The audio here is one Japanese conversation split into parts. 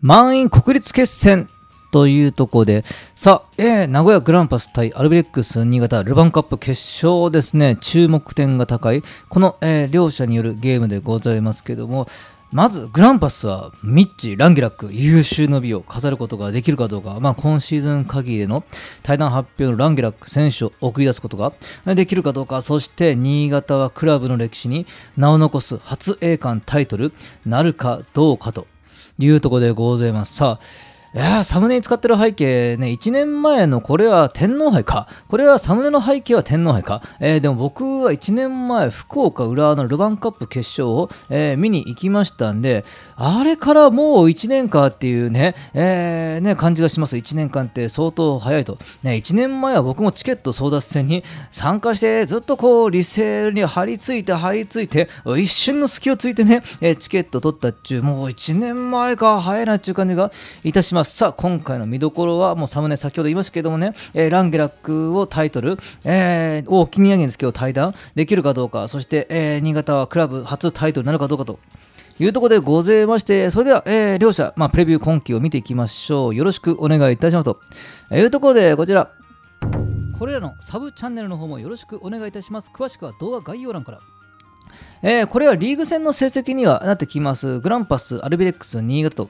満員国立決戦というとこで、さあ、えー、名古屋グランパス対アルビレックス新潟ルヴァンカップ決勝ですね、注目点が高い、この、えー、両者によるゲームでございますけども、まずグランパスはミッチ、ランゲラック優秀の美を飾ることができるかどうか、まあ、今シーズン限りでの対談発表のランゲラック選手を送り出すことができるかどうかそして新潟はクラブの歴史に名を残す初栄冠タイトルなるかどうかというところでございます。さあ、いやサムネに使ってる背景ね、1年前のこれは天皇杯か。これはサムネの背景は天皇杯か。えー、でも僕は1年前、福岡浦和のルヴァンカップ決勝を、えー、見に行きましたんで、あれからもう1年かっていうね、えー、ね、感じがします。1年間って相当早いと。ね、1年前は僕もチケット争奪戦に参加して、ずっとこう、理性に張り付いて張り付いて、一瞬の隙をついてね、えチケット取ったっちゅう、もう1年前か、早いなっちゅう感じがいたします。ます。さあ、今回の見どころは、もうサムネ、先ほど言いましたけどもね、えー、ランゲラックをタイトル、えー、を金上げですけど、対談できるかどうか、そして、えー、新潟はクラブ初タイトルになるかどうかと。いうところでございまして、それでは、えー、両者、まあ、プレビュー今季を見ていきましょう。よろしくお願いいたしますと。いうところで、こちら、これらのサブチャンネルの方もよろしくお願いいたします。詳しくは動画概要欄から。えー、これはリーグ戦の成績にはなってきます。グランパス、アルビレックス、新潟と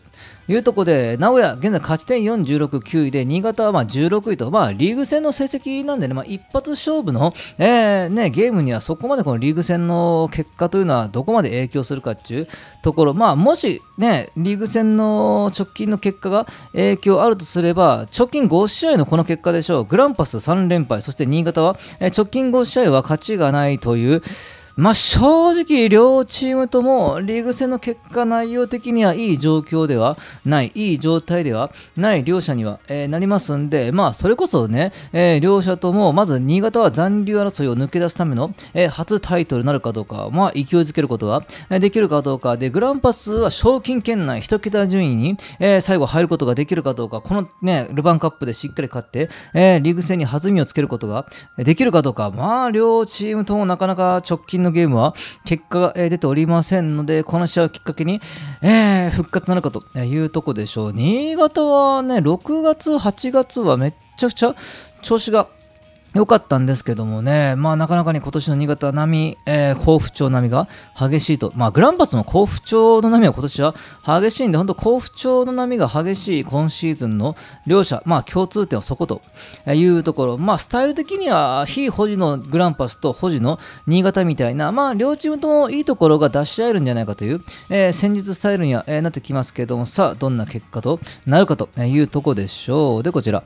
いうところで、名古屋、現在勝ち点416、9位で、新潟はま16位と、まあ、リーグ戦の成績なんでね、まあ、一発勝負の、えー、ね、ゲームにはそこまでこのリーグ戦の結果というのはどこまで影響するかっていうところ、まあ、もし、ね、リーグ戦の直近の結果が影響あるとすれば、直近5試合のこの結果でしょう、グランパス3連敗、そして新潟は、え直近5試合は勝ちがないという、まあ、正直、両チームともリーグ戦の結果、内容的にはいい状況ではない、いい状態ではない両者には、えー、なりますんで、まあ、それこそね、えー、両者ともまず新潟は残留争いを抜け出すための、えー、初タイトルになるかどうか、まあ、勢いづけることはできるかどうかで、グランパスは賞金圏内、1桁順位に、え最後入ることができるかどうか、この、ね、ルヴァンカップでしっかり勝って、えリーグ戦に弾みをつけることができるかどうか、まあ、両チームともなかなか直近ののゲームは結果が出ておりませんので、この試合をきっかけに、えー、復活なのかというとこでしょう。新潟はね、6月、8月はめっちゃくちゃ調子が良かったんですけどもね、まあなかなかに今年の新潟波、えー、甲府町波が激しいと、まあグランパスも甲府町の波は今年は激しいんで、本当甲府町の波が激しい今シーズンの両者、まあ共通点はそこというところ、まあスタイル的には非保持のグランパスと保持の新潟みたいな、まあ両チームともいいところが出し合えるんじゃないかという、えー、戦術スタイルには、えー、なってきますけども、さあどんな結果となるかというとこでしょう。で、こちら。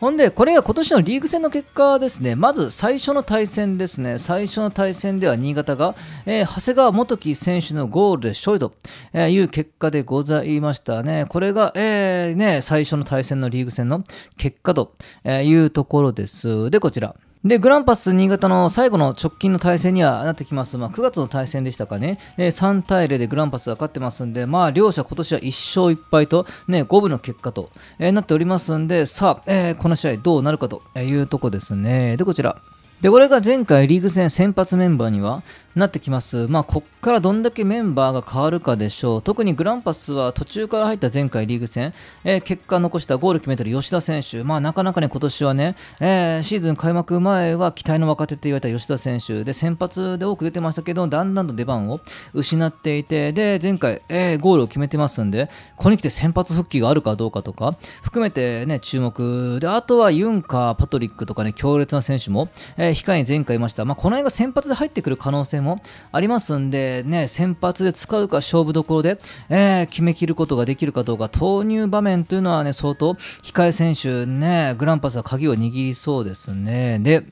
ほんで、これが今年のリーグ戦の結果ですね、まず最初の対戦ですね、最初の対戦では新潟が、えー、長谷川元樹選手のゴールで勝利という結果でございましたね。これが、えー、ね、最初の対戦のリーグ戦の結果というところです。で、こちら。で、グランパス新潟の最後の直近の対戦にはなってきます。まあ、9月の対戦でしたかね。えー、3対0でグランパスが勝ってますんで、まあ、両者今年は1勝1敗と、ね、五分の結果と、えー、なっておりますんで、さあ、えー、この試合どうなるかというとこですね。で、こちら。で、これが前回リーグ戦先発メンバーにはなってきます。まあ、こっからどんだけメンバーが変わるかでしょう。特にグランパスは途中から入った前回リーグ戦、えー、結果残したゴール決めてる吉田選手。まあ、なかなかね、今年はね、えー、シーズン開幕前は期待の若手って言われた吉田選手で、先発で多く出てましたけど、だんだんと出番を失っていて、で、前回、えー、ゴールを決めてますんで、ここに来て先発復帰があるかどうかとか、含めてね、注目。で、あとはユンカー、パトリックとかね、強烈な選手も、えーえー、控えに前回いました。まあ、この辺が先発で入ってくる可能性もありますんで、ね、先発で使うか勝負どころで、えー、決めきることができるかどうか、投入場面というのはね、相当、控え選手ね、グランパスは鍵を握りそうですね。で、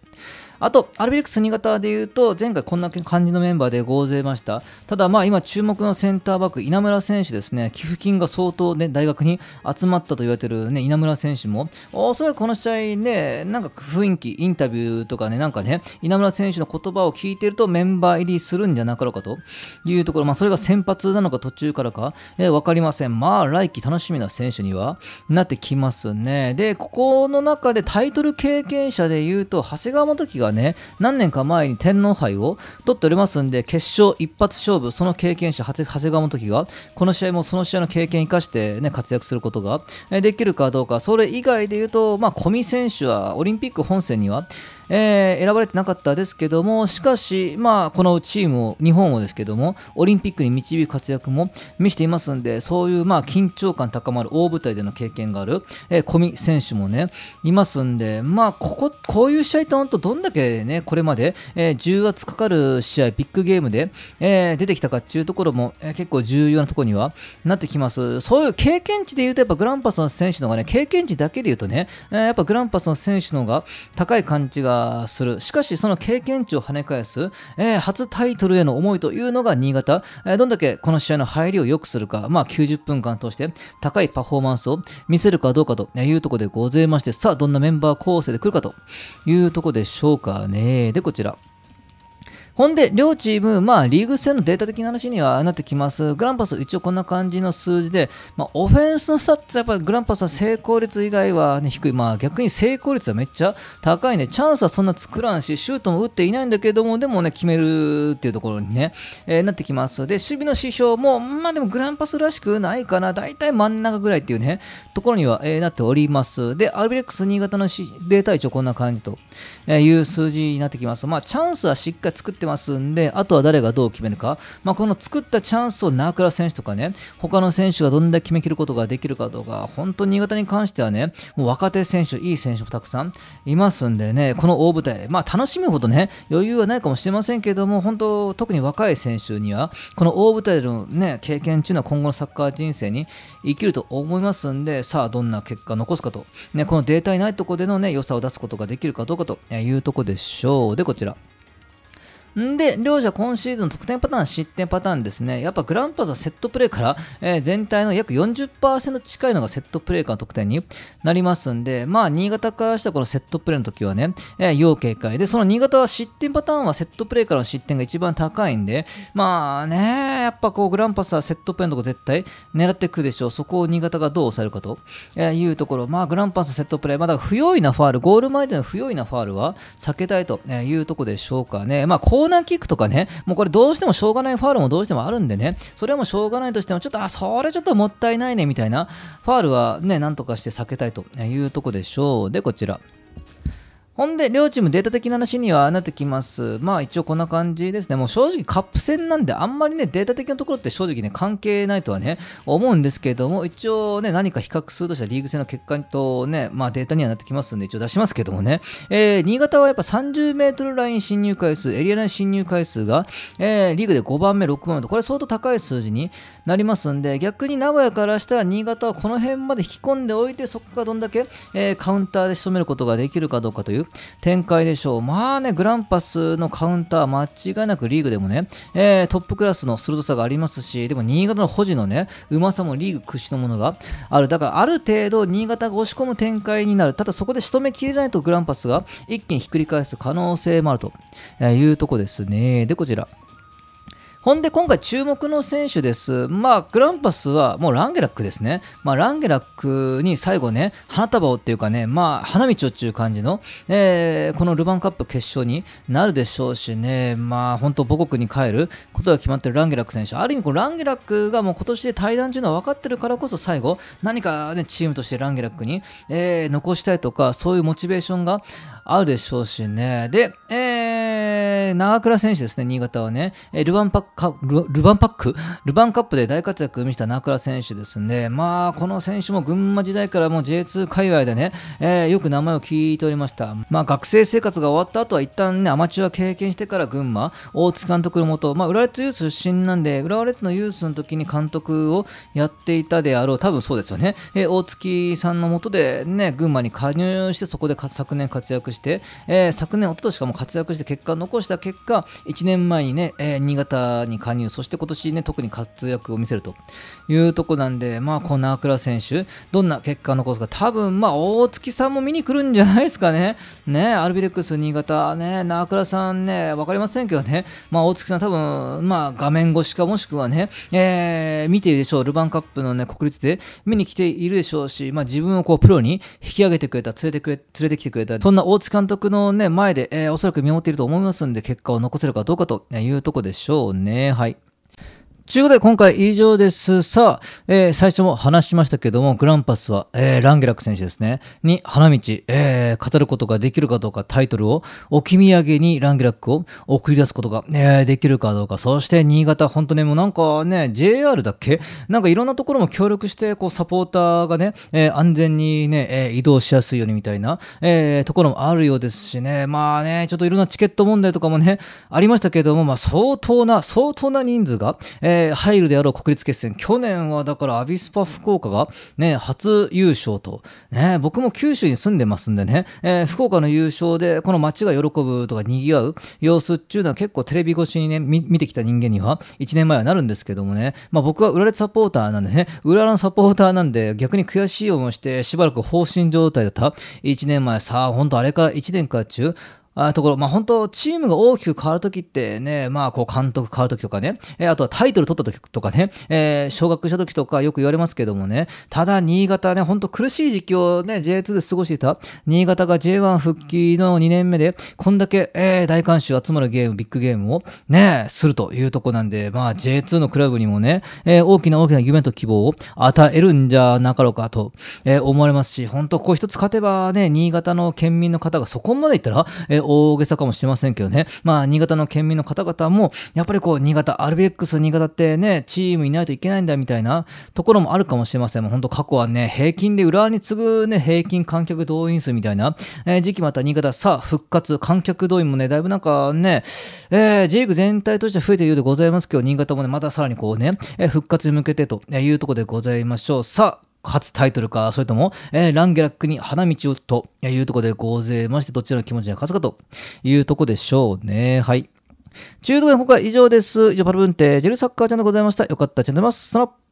あと、アルビレックス新潟でいうと、前回こんな感じのメンバーで合勢ました。ただ、まあ今注目のセンターバック、稲村選手ですね、寄付金が相当ね、大学に集まったと言われてるね、稲村選手も、おそらくこの試合ね、なんか雰囲気、インタビューとかね、なんかね、稲村選手の言葉を聞いてるとメンバー入りするんじゃなかろうかというところ、まあそれが先発なのか途中からか、えー、わかりません。まあ来季楽しみな選手にはなってきますね。で、ここの中でタイトル経験者で言うと、長谷川元樹ががね、何年か前に天皇杯を取っておりますんで、決勝一発勝負、その経験者、長谷川元樹が、この試合もその試合の経験を生かして、ね、活躍することができるかどうか、それ以外で言うと、まあ、小見選手はオリンピック本戦には、えー、選ばれてなかったですけどもしかし、まあ、このチームを日本をですけどもオリンピックに導く活躍も見せていますんでそういう、まあ、緊張感高まる大舞台での経験がある、えー、小見選手もねいますんで、まあ、こここういう試合って本当どんだけ、ね、これまで、えー、重圧かかる試合ビッグゲームで、えー、出てきたかというところも、えー、結構重要なところにはなってきますそういう経験値でいうとやっぱグランパスの選手のがね経験値だけでいうとね、えー、やっぱグランパスの選手の方が高い感じが化するしかしその経験値を跳ね返す、えー、初タイトルへの思いというのが新潟、えー、どんだけこの試合の入りを良くするか、まあ、90分間通して高いパフォーマンスを見せるかどうかというところでございましてさあどんなメンバー構成で来るかというところでしょうかねでこちらほんで、両チーム、まあ、リーグ戦のデータ的な話にはなってきます。グランパス、一応こんな感じの数字で、まあ、オフェンスのスタッツ、やっぱりグランパスは成功率以外は、ね、低い。まあ、逆に成功率はめっちゃ高いね。チャンスはそんな作らんし、シュートも打っていないんだけども、でもね、決めるっていうところにね、えー、なってきます。で、守備の指標も、まあでもグランパスらしくないかな。大体真ん中ぐらいっていうね、ところには、えー、なっております。で、アルビレックス新潟のデータ一応こんな感じという数字になってきます。まあ、チャンスはしっかり作っててますんで、あとは誰がどう決めるか、まあ、この作ったチャンスを名倉選手とかね、他の選手がどんだけ決めきることができるかとか、本当に新潟に関してはね、もう若手選手、いい選手もたくさんいますんでね、この大舞台、まあ、楽しむほどね、余裕はないかもしれませんけども、本当、特に若い選手には、この大舞台での、ね、経験というのは今後のサッカー人生に生きると思いますんで、さあ、どんな結果残すかと、ね、このデータにないところでの、ね、良さを出すことができるかどうかというところでしょう。で、こちら。んで、両者今シーズン得点パターン、失点パターンですね、やっぱグランパスはセットプレーから、えー、全体の約40%近いのがセットプレーからの得点になりますんで、まあ、新潟からしたらこのセットプレーの時はね、えー、要警戒で、その新潟は失点パターンはセットプレーからの失点が一番高いんで、まあね、やっぱこうグランパスはセットプレイのとこ絶対狙ってくるでしょう、そこを新潟がどう抑えるかというところ、まあ、グランパスのセットプレー、まだ不用意なファール、ゴール前での不用意なファールは避けたいというところでしょうかね。まあコーナーキックとかね、もうこれどうしてもしょうがないファールもどうしてもあるんでね、それはもうしょうがないとしても、ちょっと、あ、それちょっともったいないねみたいな、ファールはね、なんとかして避けたいというとこでしょう。で、こちら。ほんで、両チームデータ的な話にはなってきます。まあ一応こんな感じですね。もう正直カップ戦なんであんまりね、データ的なところって正直ね、関係ないとはね、思うんですけれども、一応ね、何か比較するとしたらリーグ戦の結果とね、まあデータにはなってきますんで、一応出しますけどもね。えー、新潟はやっぱ30メートルライン進入回数、エリアライン進入回数が、えー、リーグで5番目、6番目と、これ相当高い数字になりますんで、逆に名古屋からしたら新潟はこの辺まで引き込んでおいて、そこがどんだけ、えー、カウンターで仕留めることができるかどうかという、展開でしょう。まあね、グランパスのカウンター、間違いなくリーグでもね、えー、トップクラスの鋭さがありますし、でも新潟の保持のね、うまさもリーグ屈指のものがある。だから、ある程度、新潟が押し込む展開になる。ただ、そこで仕留めきれないと、グランパスが一気にひっくり返す可能性もあるというとこですね。で、こちら。ほんで今回注目の選手です。まあ、グランパスはもうランゲラックですね。まあ、ランゲラックに最後ね、花束をっていうかね、まあ、花道をっていう感じの、えー、このルヴァンカップ決勝になるでしょうしね、まあ、本当母国に帰ることが決まってるランゲラック選手。ある意味、こランゲラックがもう今年で対談というのは分かってるからこそ最後、何かね、チームとしてランゲラックに、えー、残したいとか、そういうモチベーションがあるでしょうしね。で、えー、長倉選手ですね、新潟はね、えルヴァンパック、ルヴァンパックルヴァンカップで大活躍を見せた長倉選手ですね。まあ、この選手も群馬時代からもう J2 界隈でね、えー、よく名前を聞いておりました。まあ、学生生活が終わった後は一旦ね、アマチュア経験してから群馬、大津監督のもと、まあ、浦和レッズユース出身なんで、浦和レッズのユースの時に監督をやっていたであろう、多分そうですよね。えー、大月さんのもとでね、群馬に加入して、そこで昨年活躍して、して、えー、昨年、おととしかも活躍して結果を残した結果、1年前にね、えー、新潟に加入、そして今年ね、特に活躍を見せるというとこなんで、まあ、この名倉選手、どんな結果を残すか、多分まあ、大月さんも見に来るんじゃないですかね。ね、アルビレックス新潟、ね、名倉さんね、分かりませんけどね、まあ、大月さん、多分まあ、画面越しか、もしくはね、えー、見ているでしょう、ルヴァンカップのね、国立で見に来ているでしょうし、まあ、自分をこう、プロに引き上げてくれた、連れてくれ、連れてきてくれた、そんな大月内監督の、ね、前で、えー、おそらく見守っていると思いますんで、結果を残せるかどうかというとこでしょうね。はい。ちゅうことで今回以上です。さあ、えー、最初も話しましたけども、グランパスは、えー、ランゲラック選手ですね、に花道、えー、語ることができるかどうかタイトルを、置き土産にランゲラックを送り出すことが、えー、できるかどうか、そして新潟、本当ね、もうなんかね、JR だっけなんかいろんなところも協力して、こう、サポーターがね、えー、安全にね、えー、移動しやすいようにみたいな、えー、ところもあるようですしね、まあね、ちょっといろんなチケット問題とかもね、ありましたけども、まあ相当な、相当な人数が、えーえ入るであろう国立決戦、去年はだからアビスパ福岡が、ね、初優勝と、ね、僕も九州に住んでますんでね、えー、福岡の優勝で、この街が喜ぶとか、賑わう様子っていうのは結構テレビ越しにね、見てきた人間には、1年前はなるんですけどもね、まあ、僕は浦和サポーターなんでね、浦和のサポーターなんで、逆に悔しい思いして、しばらく放心状態だった1年前、さあ、ほんとあれから1年か中、あところ、まあ、本当、チームが大きく変わるときってね、まあ、こう、監督変わるときとかね、えー、あとはタイトル取ったときとかね、えー、昇格したときとかよく言われますけどもね、ただ、新潟ね、本当苦しい時期をね、J2 で過ごしていた、新潟が J1 復帰の2年目で、こんだけ、えー、大観衆集まるゲーム、ビッグゲームをね、するというとこなんで、まあ、J2 のクラブにもね、えー、大きな大きな夢と希望を与えるんじゃなかろうかと、えー、思われますし、本当、ここ一つ勝てばね、新潟の県民の方がそこまでいったら、えー大げさかもしれませんけどね、まあ、新潟の県民の方々も、やっぱりこう、新潟、RBX 新潟ってね、チームいないといけないんだみたいなところもあるかもしれません。もう本当過去はね、平均で裏に次ぐね、平均観客動員数みたいな、えー、時期また新潟、さあ、復活、観客動員もね、だいぶなんかね、えー、J リーグ全体としては増えているようでございますけど、新潟もね、またさらにこうね、えー、復活に向けてというところでございましょう。さあ、勝つタイトルか、それとも、えー、ランゲラックに花道をというところでございまして、どちらの気持ちが勝つかというとこでしょうね。はい。中途うこで、今回は以上です。以上、パルブンテ、ジェルサッカーちゃんでございました。よかった、チャンネルます。さよなら。